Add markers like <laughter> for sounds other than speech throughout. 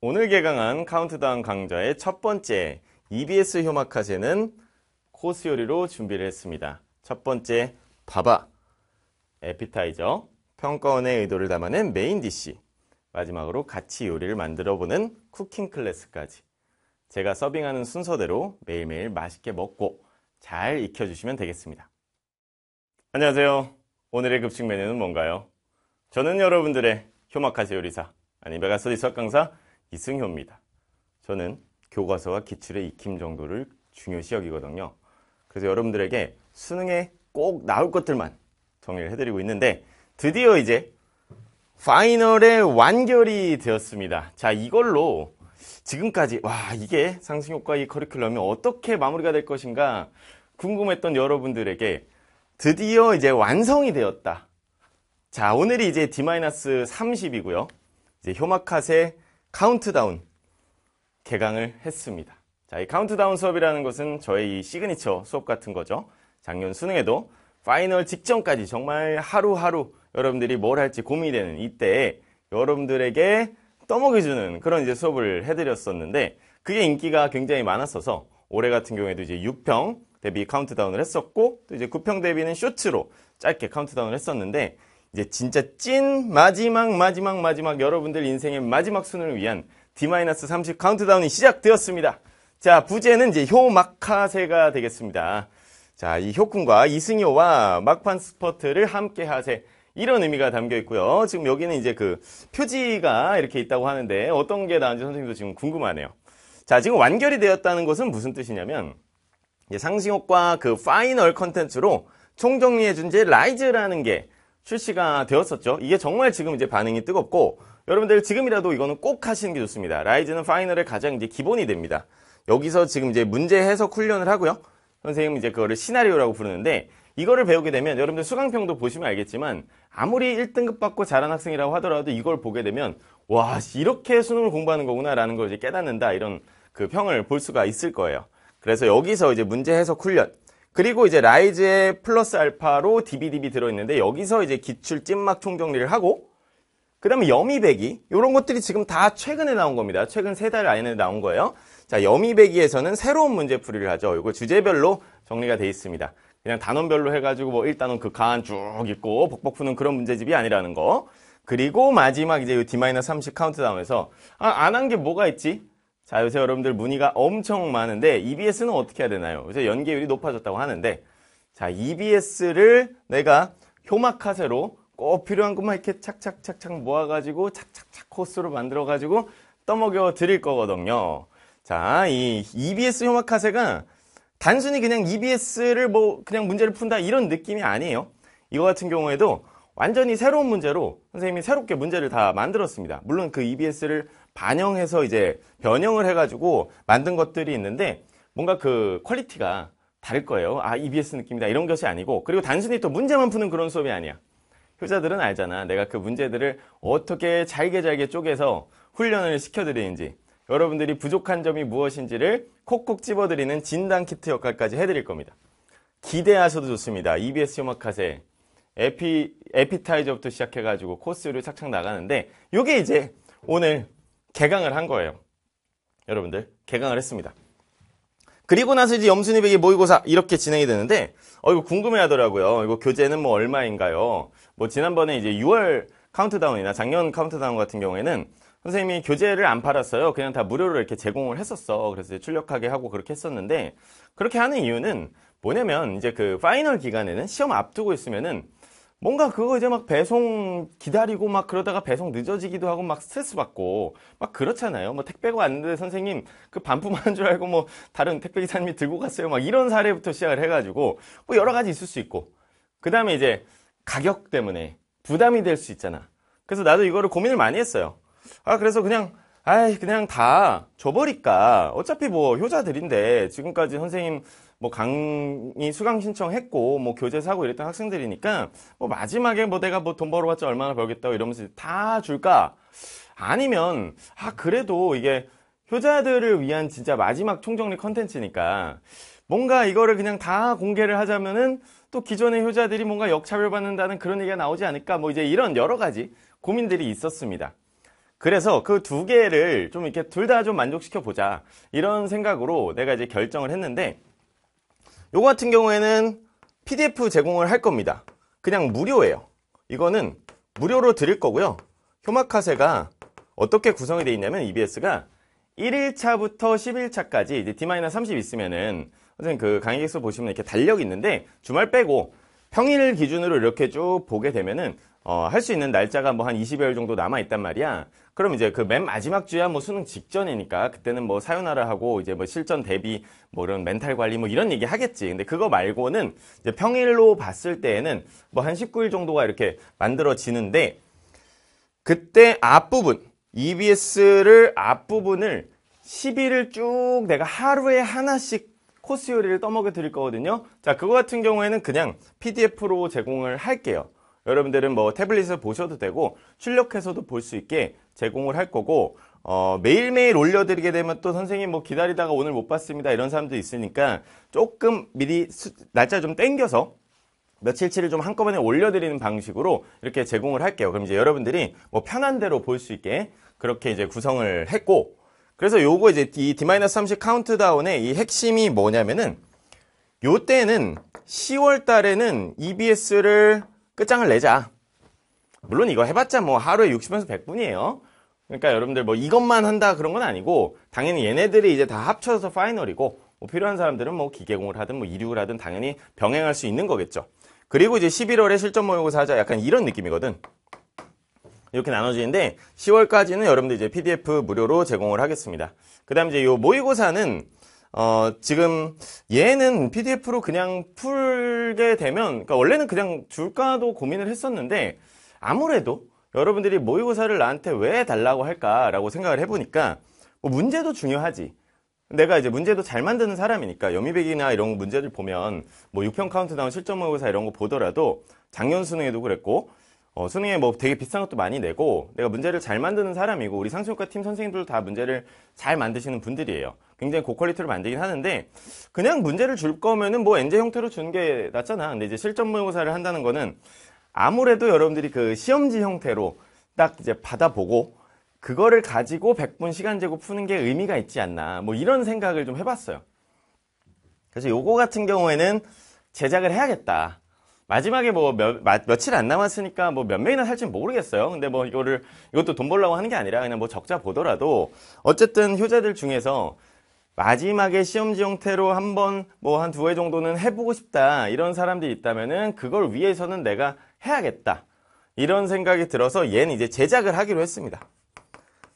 오늘 개강한 카운트다운 강좌의 첫 번째 EBS 효마카제는 코스 요리로 준비를 했습니다. 첫 번째 바바, 에피타이저, 평가원의 의도를 담아낸 메인 디시, 마지막으로 같이 요리를 만들어보는 쿠킹 클래스까지 제가 서빙하는 순서대로 매일매일 맛있게 먹고 잘 익혀주시면 되겠습니다. 안녕하세요. 오늘의 급식 메뉴는 뭔가요? 저는 여러분들의 효마카세 요리사, 아니 메가소디 수강사 이승효입니다. 저는 교과서와 기출의 익힘 정도를 중요시 여기거든요. 그래서 여러분들에게 수능에 꼭 나올 것들만 정리를 해드리고 있는데 드디어 이제 파이널의 완결이 되었습니다. 자 이걸로 지금까지 와 이게 상승효과 이 커리큘럼이 어떻게 마무리가 될 것인가 궁금했던 여러분들에게 드디어 이제 완성이 되었다. 자 오늘이 이제 D-30이고요. 이제 효마카세 카운트다운 개강을 했습니다. 자, 이 카운트다운 수업이라는 것은 저의 이 시그니처 수업 같은 거죠. 작년 수능에도 파이널 직전까지 정말 하루하루 여러분들이 뭘 할지 고민이 되는 이때에 여러분들에게 떠먹여주는 그런 이제 수업을 해드렸었는데 그게 인기가 굉장히 많았어서 올해 같은 경우에도 이제 6평 대비 카운트다운을 했었고 또 이제 9평 대비는 쇼츠로 짧게 카운트다운을 했었는데 이제 진짜 찐 마지막 마지막 마지막 여러분들 인생의 마지막 순을 위한 D-30 카운트다운이 시작되었습니다. 자, 부제는 이제 효마카세가 되겠습니다. 자, 이 효쿤과 이승효와 막판 스퍼트를 함께 하세. 이런 의미가 담겨 있고요. 지금 여기는 이제 그 표지가 이렇게 있다고 하는데 어떤 게 나은지 선생님도 지금 궁금하네요. 자, 지금 완결이 되었다는 것은 무슨 뜻이냐면 상승효과 그 파이널 컨텐츠로 총정리해준 제 라이즈라는 게 출시가 되었었죠. 이게 정말 지금 이제 반응이 뜨겁고 여러분들 지금이라도 이거는 꼭 하시는 게 좋습니다. 라이즈는 파이널의 가장 이제 기본이 됩니다. 여기서 지금 이제 문제 해석 훈련을 하고요. 선생님 이제 그거를 시나리오라고 부르는데 이거를 배우게 되면 여러분들 수강평도 보시면 알겠지만 아무리 1등급 받고 잘한 학생이라고 하더라도 이걸 보게 되면 와 이렇게 수능을 공부하는 거구나라는 걸 이제 깨닫는다 이런 그 평을 볼 수가 있을 거예요. 그래서 여기서 이제 문제 해석 훈련 그리고 이제 라이즈의 플러스 알파로 DBDB 들어있는데 여기서 이제 기출 찐막 총정리를 하고 그 다음에 여미배기 이런 것들이 지금 다 최근에 나온 겁니다. 최근 세달 안에 나온 거예요. 자 여미배기에서는 새로운 문제풀이를 하죠. 이거 주제별로 정리가 돼 있습니다. 그냥 단원별로 해가지고 뭐 1단원 극한 그 쭉 있고 벅벅 푸는 그런 문제집이 아니라는 거. 그리고 마지막 이제 이 D-30 카운트다운에서 아, 안 한 게 뭐가 있지? 자, 요새 여러분들 문의가 엄청 많은데 EBS는 어떻게 해야 되나요? 요새 연계율이 높아졌다고 하는데 자, EBS를 내가 효마카세로 꼭 필요한 것만 이렇게 착착착착 모아가지고 착착착 코스로 만들어가지고 떠먹여 드릴 거거든요. 자, 이 EBS 효마카세가 단순히 그냥 EBS를 뭐 그냥 문제를 푼다 이런 느낌이 아니에요. 이거 같은 경우에도 완전히 새로운 문제로 선생님이 새롭게 문제를 다 만들었습니다. 물론 그 EBS를 반영해서 이제 변형을 해가지고 만든 것들이 있는데 뭔가 그 퀄리티가 다를 거예요. 아, EBS 느낌이다. 이런 것이 아니고. 그리고 단순히 또 문제만 푸는 그런 수업이 아니야. 효자들은 알잖아. 내가 그 문제들을 어떻게 잘게 잘게 쪼개서 훈련을 시켜드리는지, 여러분들이 부족한 점이 무엇인지를 콕콕 집어드리는 진단 키트 역할까지 해드릴 겁니다. 기대하셔도 좋습니다. EBS 휴마카세 에피, 에피타이저부터 시작해가지고 코스를 착착 나가는데, 이게 이제 오늘 개강을 한 거예요. 여러분들 개강을 했습니다. 그리고 나서 이제 염순이백이 모의고사 이렇게 진행이 되는데 어 이거 궁금해 하더라고요. 이거 교재는 뭐 얼마인가요? 뭐 지난번에 이제 6월 카운트다운이나 작년 카운트다운 같은 경우에는 선생님이 교재를 안 팔았어요. 그냥 다 무료로 이렇게 제공을 했었어. 그래서 이제 출력하게 하고 그렇게 했었는데 그렇게 하는 이유는 뭐냐면 이제 그 파이널 기간에는 시험 앞두고 있으면은 뭔가 그거 이제 막 배송 기다리고 막 그러다가 배송 늦어지기도 하고 막 스트레스 받고 막 그렇잖아요. 뭐 택배가 왔는데 선생님 그 반품하는 줄 알고 뭐 다른 택배 기사님이 들고 갔어요. 막 이런 사례부터 시작을 해가지고 뭐 여러 가지 있을 수 있고 그 다음에 이제 가격 때문에 부담이 될 수 있잖아. 그래서 나도 이거를 고민을 많이 했어요. 아 그래서 그냥 아이 그냥 다 줘버릴까 어차피 뭐 효자들인데 지금까지 선생님 뭐 강의 수강 신청했고 뭐 교재 사고 이랬던 학생들이니까 뭐 마지막에 뭐 내가 뭐 돈 벌어봤자 얼마나 벌겠다고 이러면서 다 줄까? 아니면 아 그래도 이게 효자들을 위한 진짜 마지막 총정리 컨텐츠니까 뭔가 이거를 그냥 다 공개를 하자면은 또 기존의 효자들이 뭔가 역차별받는다는 그런 얘기가 나오지 않을까 뭐 이제 이런 여러 가지 고민들이 있었습니다. 그래서 그 두 개를 좀 이렇게 둘 다 좀 만족시켜 보자 이런 생각으로 내가 이제 결정을 했는데 요거 같은 경우에는 PDF 제공을 할 겁니다. 그냥 무료예요. 이거는 무료로 드릴 거고요. 효마카세가 어떻게 구성이 되어 있냐면 EBS가 1일차부터 11차까지 이제 D-30 있으면은 선생님 그 강의객수 보시면 이렇게 달력이 있는데 주말 빼고 평일 기준으로 이렇게 쭉 보게 되면은 어, 할 수 있는 날짜가 뭐 한 20여일 정도 남아 있단 말이야. 그럼 이제 그 맨 마지막 주야 뭐 수능 직전이니까 그때는 뭐 사유나라 하고 이제 뭐 실전 대비 뭐 이런 멘탈 관리 뭐 이런 얘기 하겠지. 근데 그거 말고는 이제 평일로 봤을 때에는 뭐 한 19일 정도가 이렇게 만들어지는데 그때 앞부분 EBS를 앞부분을 10일을 쭉 내가 하루에 하나씩 코스 요리를 떠먹여 드릴 거거든요. 자, 그거 같은 경우에는 그냥 PDF로 제공을 할게요. 여러분들은 뭐 태블릿에서 보셔도 되고 출력해서도 볼 수 있게 제공을 할 거고 어, 매일매일 올려드리게 되면 또 선생님 뭐 기다리다가 오늘 못 봤습니다 이런 사람도 있으니까 조금 미리 수, 날짜 좀 땡겨서 며칠치를 좀 한꺼번에 올려드리는 방식으로 이렇게 제공을 할게요. 그럼 이제 여러분들이 뭐 편한 대로 볼 수 있게 그렇게 이제 구성을 했고 그래서 요거 이제 이 D-30 카운트다운의 이 핵심이 뭐냐면은 요때는 10월 달에는 EBS를 끝장을 내자. 물론 이거 해봤자 뭐 하루에 60에서 100분이에요. 그러니까 여러분들 뭐 이것만 한다 그런 건 아니고 당연히 얘네들이 이제 다 합쳐서 파이널이고 뭐 필요한 사람들은 뭐 기계공을 하든 뭐 이륙을 하든 당연히 병행할 수 있는 거겠죠. 그리고 이제 11월에 실전 모의고사 하자 약간 이런 느낌이거든. 이렇게 나눠지는데 10월까지는 여러분들 이제 PDF 무료로 제공을 하겠습니다. 그 다음 이제 이 모의고사는 어, 지금 얘는 PDF로 그냥 풀게 되면 그러니까 원래는 그냥 줄까도 고민을 했었는데 아무래도 여러분들이 모의고사를 나한테 왜 달라고 할까라고 생각을 해보니까 뭐 문제도 중요하지 내가 이제 문제도 잘 만드는 사람이니까 여미백이나 이런 문제들 보면 뭐6평 카운트다운 실전 모의고사 이런 거 보더라도 작년 수능에도 그랬고 어, 수능에 뭐 되게 비싼 것도 많이 내고 내가 문제를 잘 만드는 사람이고 우리 상수효과 팀 선생님들도 다 문제를 잘 만드시는 분들이에요. 굉장히 고퀄리티로 만들긴 하는데 그냥 문제를 줄 거면은 뭐 엔제 형태로 주는 게 낫잖아. 근데 이제 실전 모의고사를 한다는 거는 아무래도 여러분들이 그 시험지 형태로 딱 이제 받아보고 그거를 가지고 100분 시간 재고 푸는 게 의미가 있지 않나. 뭐 이런 생각을 좀 해봤어요. 그래서 요거 같은 경우에는 제작을 해야겠다. 마지막에 뭐 몇, 며칠 안 남았으니까 뭐 몇 명이나 살지 모르겠어요. 근데 뭐 이거를 이것도 돈 벌려고 하는 게 아니라 그냥 뭐 적자 보더라도 어쨌든 효자들 중에서 마지막에 시험지 형태로 한번 뭐 한 두 회 정도는 해보고 싶다 이런 사람들이 있다면은 그걸 위해서는 내가 해야겠다 이런 생각이 들어서 얘는 이제 제작을 하기로 했습니다.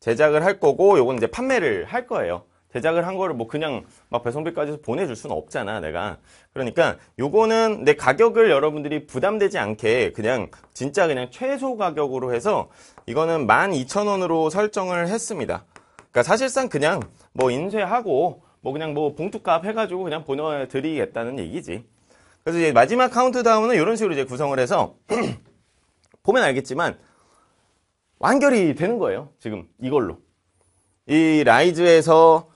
제작을 할 거고 요건 이제 판매를 할 거예요. 제작을 한 거를 뭐 그냥 막 배송비까지 보내줄 수는 없잖아 내가 그러니까 요거는 내 가격을 여러분들이 부담되지 않게 그냥 진짜 그냥 최소 가격으로 해서 이거는 12,000원으로 설정을 했습니다 그러니까 사실상 그냥 뭐 인쇄하고 뭐 그냥 뭐 봉투값 해가지고 그냥 보내드리겠다는 얘기지 그래서 이제 마지막 카운트다운은 이런 식으로 이제 구성을 해서 <clears throat> 보면 알겠지만 완결이 되는 거예요 지금 이걸로 이 라이즈에서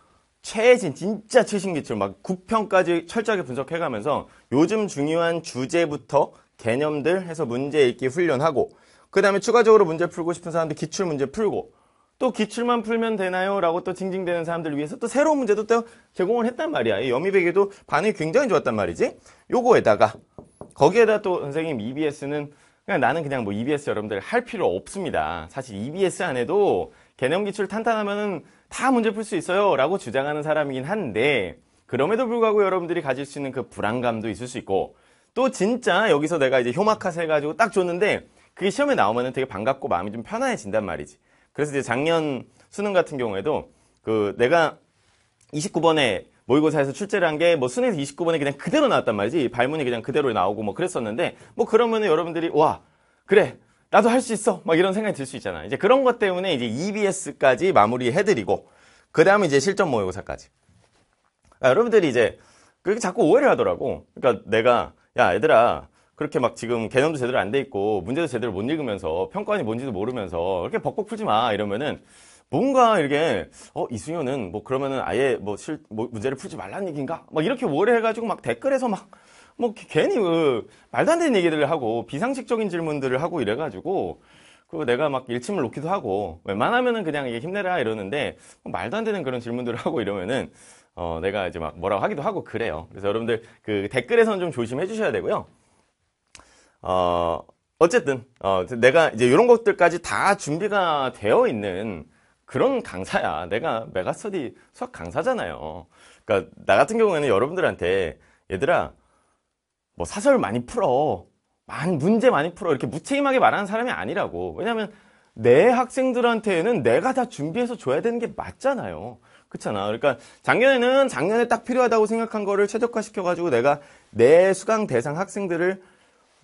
최신 진짜 최신 기출 막 9편까지 철저하게 분석해가면서 요즘 중요한 주제부터 개념들 해서 문제 읽기 훈련하고 그 다음에 추가적으로 문제 풀고 싶은 사람들 기출 문제 풀고 또 기출만 풀면 되나요? 라고 또 징징대는 사람들 위해서 또 새로운 문제도 또 제공을 했단 말이야. 이 여미백에도 반응이 굉장히 좋았단 말이지. 요거에다가 거기에다 또 선생님 EBS는 그냥 나는 그냥 뭐 EBS 여러분들 할 필요 없습니다. 사실 EBS 안에도 개념 기출 탄탄하면은 다 문제 풀 수 있어요 라고 주장하는 사람이긴 한데 그럼에도 불구하고 여러분들이 가질 수 있는 그 불안감도 있을 수 있고 또 진짜 여기서 내가 이제 효마카세 해가지고 딱 줬는데 그게 시험에 나오면 되게 반갑고 마음이 좀 편안해진단 말이지 그래서 이제 작년 수능 같은 경우에도 그 내가 29번에 모의고사에서 출제를 한 게 뭐순위에서 29번에 그냥 그대로 나왔단 말이지 발문이 그냥 그대로 나오고 뭐 그랬었는데 뭐 그러면은 여러분들이 와 그래 나도 할 수 있어. 막 이런 생각이 들 수 있잖아. 이제 그런 것 때문에 이제 EBS까지 마무리해드리고, 그 다음에 이제 실전 모의고사까지. 아, 여러분들이 이제 그렇게 자꾸 오해를 하더라고. 그러니까 내가, 야, 얘들아, 그렇게 막 지금 개념도 제대로 안 돼 있고, 문제도 제대로 못 읽으면서, 평가원이 뭔지도 모르면서, 이렇게 벅벅 풀지 마. 이러면은, 뭔가 이렇게 어이승효은뭐 그러면은 아예 뭐실뭐 뭐 문제를 풀지 말라는 얘기인가 막 이렇게 오해를 해가지고 막 댓글에서 막뭐 괜히 그 말도 안 되는 얘기들을 하고 비상식적인 질문들을 하고 이래가지고 그 내가 막 일침을 놓기도 하고 웬만하면은 그냥 이게 힘내라 이러는데 뭐 말도 안 되는 그런 질문들을 <laughs> 하고 이러면은 어 내가 이제 막 뭐라고 하기도 하고 그래요. 그래서 여러분들 그 댓글에선 좀 조심해 주셔야 되고요. 어 어쨌든 어 내가 이제 이런 것들까지 다 준비가 되어 있는 그런 강사야. 내가 메가스터디 수학 강사잖아요. 그러니까 나 같은 경우에는 여러분들한테 얘들아 뭐 사설 많이 풀어. 문제 많이 풀어. 이렇게 무책임하게 말하는 사람이 아니라고. 왜냐면 내 학생들한테는 내가 다 준비해서 줘야 되는 게 맞잖아요. 그렇잖아. 그러니까 작년에는 작년에 딱 필요하다고 생각한 거를 최적화시켜가지고 내가 내 수강 대상 학생들을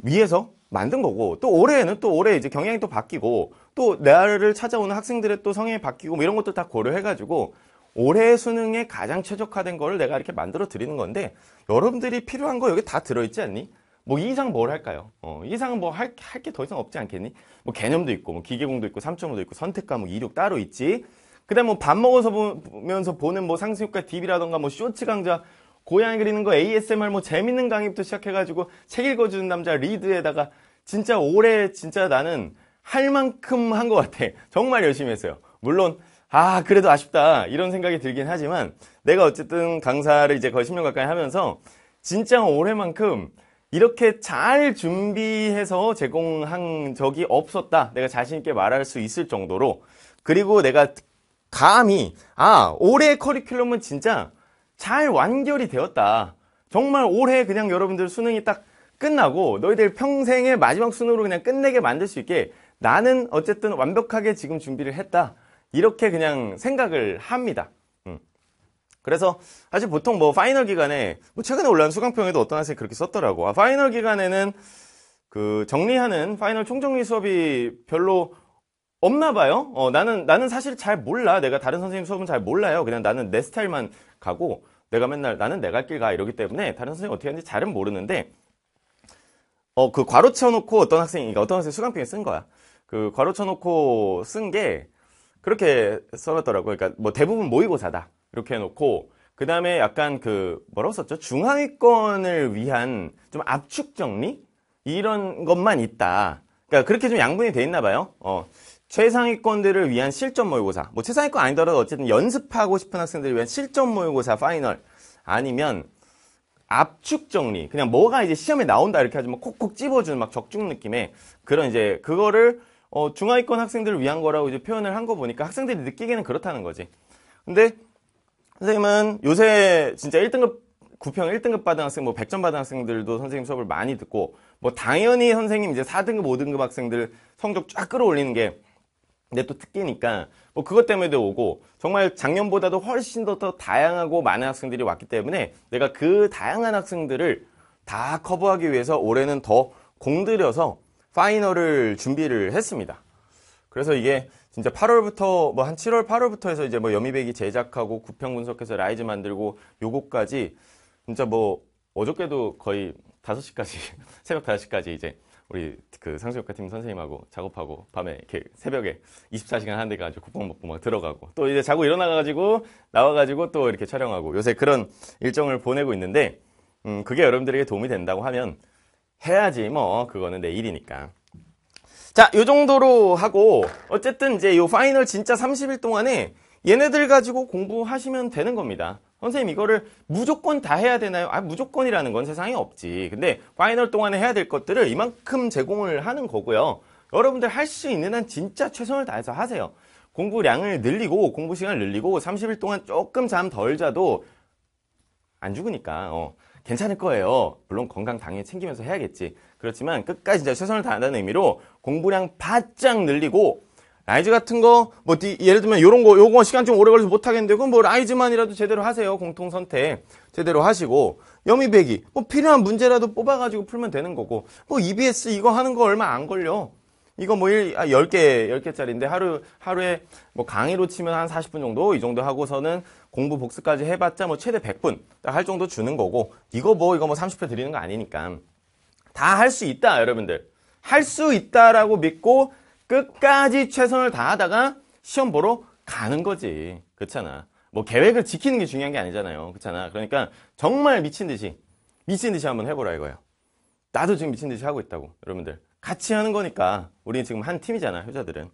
위해서 만든 거고 또올해는또 올해 이제 경향이 또 바뀌고 또 나를 찾아오는 학생들의 또 성향이 바뀌고 뭐 이런 것도 다 고려해가지고 올해 수능에 가장 최적화된 거를 내가 이렇게 만들어 드리는 건데 여러분들이 필요한 거 여기 다 들어있지 않니? 뭐 이상 뭘 할까요? 어, 이상은 뭐할게 더 이상 없지 않겠니? 뭐 개념도 있고 뭐 기계공도 있고 3.5도 있고 선택 과목 뭐 이륙 따로 있지. 그다음 뭐밥 먹어서 보면서 보는 뭐 상승효과 딥이라던가 뭐 쇼츠 강좌 고양이 그리는 거 ASMR 뭐 재밌는 강의부터 시작해가지고 책 읽어주는 남자 리드에다가 진짜 올해 진짜 나는 할 만큼 한 것 같아. 정말 열심히 했어요. 물론 아, 그래도 아쉽다. 이런 생각이 들긴 하지만 내가 어쨌든 강사를 이제 거의 10년 가까이 하면서 진짜 올해만큼 이렇게 잘 준비해서 제공한 적이 없었다. 내가 자신있게 말할 수 있을 정도로. 그리고 내가 감히, 아, 올해 커리큘럼은 진짜 잘 완결이 되었다. 정말 올해 그냥 여러분들 수능이 딱 끝나고 너희들 평생의 마지막 수능으로 그냥 끝내게 만들 수 있게 나는 어쨌든 완벽하게 지금 준비를 했다. 이렇게 그냥 생각을 합니다. 음. 그래서 사실 보통 뭐 파이널 기간에 뭐 최근에 올라온 수강평에도 어떤 학생이 그렇게 썼더라고. 아, 파이널 기간에는 그 정리하는 파이널 총정리 수업이 별로 없나 봐요. 어, 나는 나는 사실 잘 몰라. 내가 다른 선생님 수업은 잘 몰라요. 그냥 나는 내 스타일만 가고 내가 맨날 나는 내 갈 길 가 이러기 때문에 다른 선생님 어떻게 하는지 잘은 모르는데 어그 괄호 쳐놓고 어떤 학생이 그러니까 어떤 학생 이 수강평에 쓴 거야. 그 괄호 쳐놓고 쓴게 그렇게 써놨더라고요. 그러니까 뭐 대부분 모의고사다. 이렇게 해놓고, 그 다음에 약간 그, 뭐라고 썼죠? 중앙위권을 위한 좀 압축 정리? 이런 것만 있다. 그러니까 그렇게 좀 양분이 돼 있나 봐요. 어. 최상위권들을 위한 실전 모의고사. 뭐 최상위권 아니더라도 어쨌든 연습하고 싶은 학생들을 위한 실전 모의고사 파이널. 아니면 압축 정리. 그냥 뭐가 이제 시험에 나온다 이렇게 하지 만 콕콕 찝어주는 막 적중 느낌의 그런 이제 그거를 어, 중하위권 학생들을 위한 거라고 이제 표현을 한 거 보니까 학생들이 느끼기에는 그렇다는 거지. 근데 선생님은 요새 진짜 1등급 9평 1등급 받은 학생, 뭐 100점 받은 학생들도 선생님 수업을 많이 듣고, 뭐 당연히 선생님 이제 4등급, 5등급 학생들 성적 쫙 끌어올리는 게 내 또 특기니까, 뭐 그것 때문에도 오고, 정말 작년보다도 훨씬 더, 더 다양하고 많은 학생들이 왔기 때문에 내가 그 다양한 학생들을 다 커버하기 위해서 올해는 더 공들여서 파이널을 준비를 했습니다. 그래서 이게 진짜 8월부터 뭐 한 7월 8월부터 해서 이제 뭐 여미백이 제작하고 구평 분석해서 라이즈 만들고 요거까지 진짜 뭐 어저께도 거의 5시까지 <laughs> 새벽 5시까지 이제 우리 그 상수효과 팀 선생님하고 작업하고 밤에 이렇게 새벽에 24시간 하는데 가지고 국밥 먹고 막 들어가고 또 이제 자고 일어나가지고 나와가지고 또 이렇게 촬영하고 요새 그런 일정을 보내고 있는데 음 그게 여러분들에게 도움이 된다고 하면 해야지 뭐 그거는 내 일이니까 자요 정도로 하고 어쨌든 이제 요 파이널 진짜 30일 동안에 얘네들 가지고 공부하시면 되는 겁니다 선생님 이거를 무조건 다 해야 되나요? 아 무조건이라는 건 세상에 없지 근데 파이널 동안에 해야 될 것들을 이만큼 제공을 하는 거고요 여러분들 할 수 있는 한 진짜 최선을 다해서 하세요 공부량을 늘리고 공부 시간을 늘리고 30일 동안 조금 잠 덜 자도 안 죽으니까 어. 괜찮을 거예요. 물론 건강 당연히 챙기면서 해야겠지. 그렇지만 끝까지 진짜 최선을 다한다는 의미로 공부량 바짝 늘리고 라이즈 같은 거, 뭐, 예를 들면, 요런 거, 요거 시간 좀 오래 걸려서 못하겠는데, 그럼 뭐, 라이즈만이라도 제대로 하세요. 공통 선택. 제대로 하시고, 여미배기, 뭐, 필요한 문제라도 뽑아가지고 풀면 되는 거고, 뭐, EBS 이거 하는 거 얼마 안 걸려. 이거 뭐 10개, 아, 10개짜리인데 하루, 하루에 뭐 강의로 치면 한 40분 정도? 이 정도 하고서는 공부 복습까지 해봤자 뭐 최대 100분 할 정도 주는 거고 이거 뭐 이거 뭐 30회 드리는 거 아니니까 다 할 수 있다 여러분들 할 수 있다라고 믿고 끝까지 최선을 다하다가 시험 보러 가는 거지 그렇잖아 뭐 계획을 지키는 게 중요한 게 아니잖아요 그렇잖아 그러니까 정말 미친 듯이 미친 듯이 한번 해보라 이거예요 나도 지금 미친 듯이 하고 있다고 여러분들 같이 하는 거니까 우리는 지금 한 팀이잖아 효자들은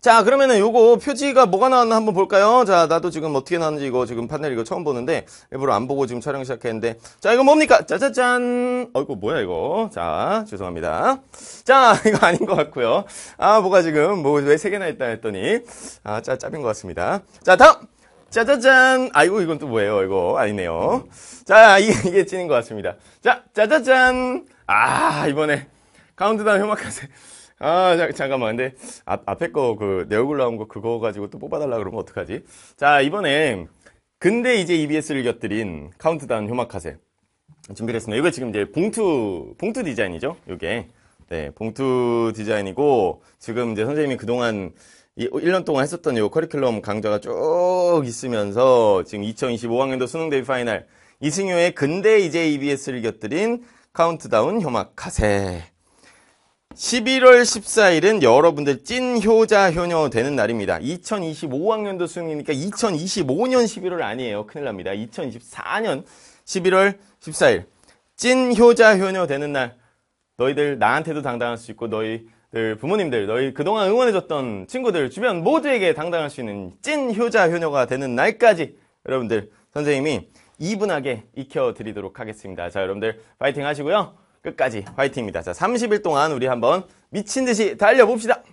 자 그러면은 요거 표지가 뭐가 나왔나 한번 볼까요 자 나도 지금 어떻게 나왔는지 이거 지금 판넬 이거 처음 보는데 일부러 안 보고 지금 촬영 시작했는데 자 이거 뭡니까 짜자잔 어이구 뭐야 이거 자 죄송합니다 자 <laughs> 이거 아닌 것 같고요 아 뭐가 지금 뭐 왜 세 개나 있다 했더니 아짜 짭인 것 같습니다 자 다음 짜자잔 아이고 이건 또 뭐예요 이거 아니네요 자 이게, 이게 찐인 것 같습니다 자 짜자잔 아 이번에 카운트다운 혐오카세 아 자, 잠깐만 근데 앞, 앞에 거 그 내 얼굴 나온 거 그거 가지고 또 뽑아달라 그러면 어떡하지 자 이번에 근데 이제 EBS를 곁들인 카운트다운 혐오카세 준비를 했습니다 이거 지금 이제 봉투 봉투 디자인이죠 요게 네 봉투 디자인이고 지금 이제 선생님이 그동안 이 1년 동안 했었던 요 커리큘럼 강좌가 쭉 있으면서 지금 2025학년도 수능 대비 파이널 이승효의 근대 이제 EBS를 곁들인 카운트다운 혐악 카세 11월 14일은 여러분들 찐 효자 효녀 되는 날입니다. 2025학년도 수능이니까 2025년 11월 아니에요. 큰일 납니다. 2024년 11월 14일 찐 효자 효녀 되는 날 너희들 나한테도 당당할 수 있고 너희들 부모님들 너희 그동안 응원해줬던 친구들 주변 모두에게 당당할 수 있는 찐 효자 효녀가 되는 날까지 여러분들 선생님이 이분하게 익혀드리도록 하겠습니다. 자 여러분들 파이팅 하시고요. 끝까지 화이팅입니다. 자, 30일 동안 우리 한번 미친 듯이 달려봅시다.